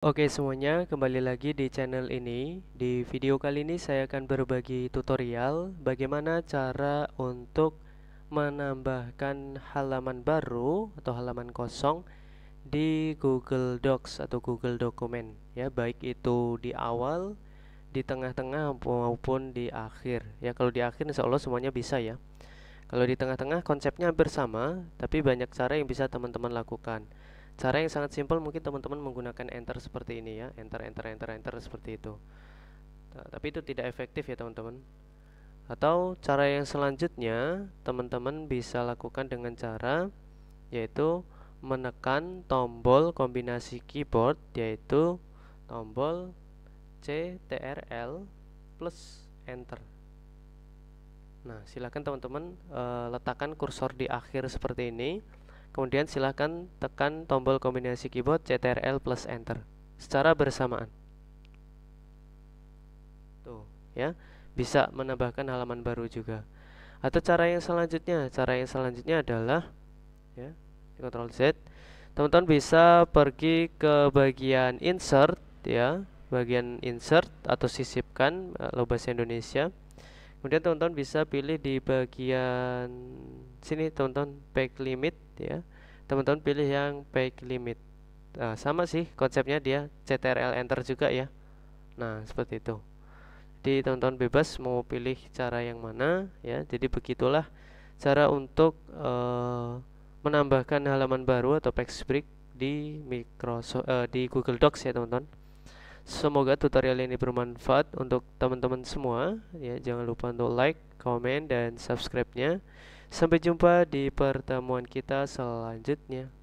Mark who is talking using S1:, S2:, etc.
S1: Oke semuanya, kembali lagi di channel ini. Di video kali ini saya akan berbagi tutorial bagaimana cara untuk menambahkan halaman baru atau halaman kosong di Google Docs atau Google Dokumen ya, baik itu di awal, di tengah-tengah maupun di akhir. Ya, kalau di akhir insya Allah semuanya bisa ya. Kalau di tengah-tengah konsepnya hampir sama, tapi banyak cara yang bisa teman-teman lakukan cara yang sangat simpel mungkin teman-teman menggunakan enter seperti ini ya enter enter enter enter seperti itu tapi itu tidak efektif ya teman-teman atau cara yang selanjutnya teman-teman bisa lakukan dengan cara yaitu menekan tombol kombinasi keyboard yaitu tombol CTRL plus enter Nah, silakan teman-teman e, letakkan kursor di akhir seperti ini. Kemudian silahkan tekan tombol kombinasi keyboard CTRL plus Enter secara bersamaan. Tuh, ya. Bisa menambahkan halaman baru juga. Atau cara yang selanjutnya, cara yang selanjutnya adalah ya, Ctrl Z. Teman-teman bisa pergi ke bagian insert ya, bagian insert atau sisipkan eh, lo bahasa Indonesia. Kemudian teman-teman bisa pilih di bagian sini teman-teman back limit Gitu ya teman-teman pilih yang page limit nah, sama sih konsepnya dia CTRL enter juga ya nah seperti itu jadi teman-teman bebas mau pilih cara yang mana ya jadi begitulah cara untuk uh, menambahkan halaman baru atau page break di Microsoft uh, di Google Docs ya teman-teman semoga tutorial ini bermanfaat untuk teman-teman semua ya jangan lupa untuk like, comment dan subscribe-nya Sampai jumpa di pertemuan kita selanjutnya.